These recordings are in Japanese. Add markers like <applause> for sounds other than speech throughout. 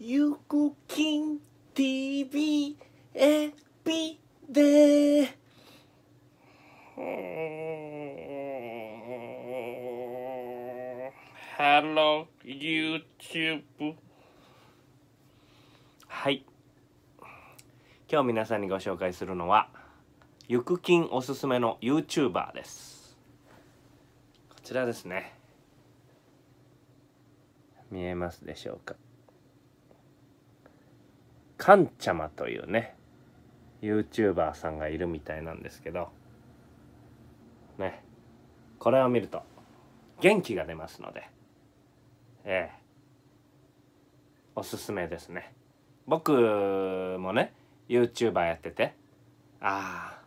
ゆくきん TV エビでハロー YouTube はい今日皆さんにご紹介するのはゆくきんおすすめの YouTuber ですこちらですね見えますでしょうかカンチャマというね YouTuber さんがいるみたいなんですけどねこれを見ると元気が出ますのでええおすすめですね僕もね YouTuber やっててああ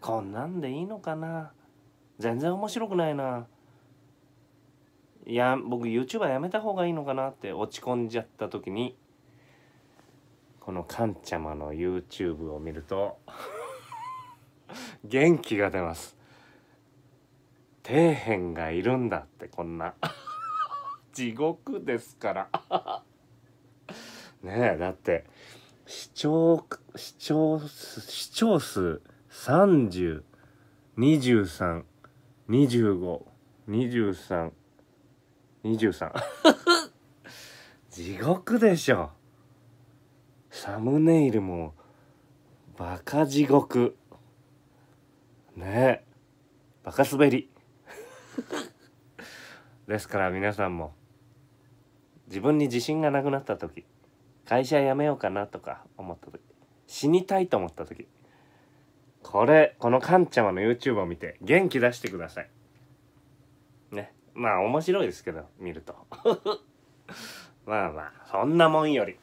こんなんでいいのかな全然面白くないないや僕 YouTuber やめた方がいいのかなって落ち込んじゃった時にこのかんちゃまの YouTube を見ると <laughs> 元気が出ます底辺がいるんだってこんな <laughs> 地獄ですからねえだって視聴視聴数視聴数30 23 25 23 23地獄でしょサムネイルもバカ地獄ねえバカ滑り <laughs> ですから皆さんも自分に自信がなくなった時会社辞めようかなとか思った時死にたいと思った時これこのかんちゃまの YouTube を見て元気出してくださいねまあ面白いですけど見ると <laughs> まあまあそんなもんより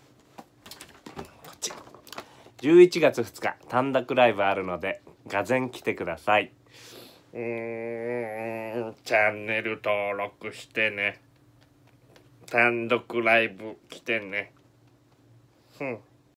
11月2日単独ライブあるのでがぜ来てくださいうんチャンネル登録してね単独ライブ来てねうん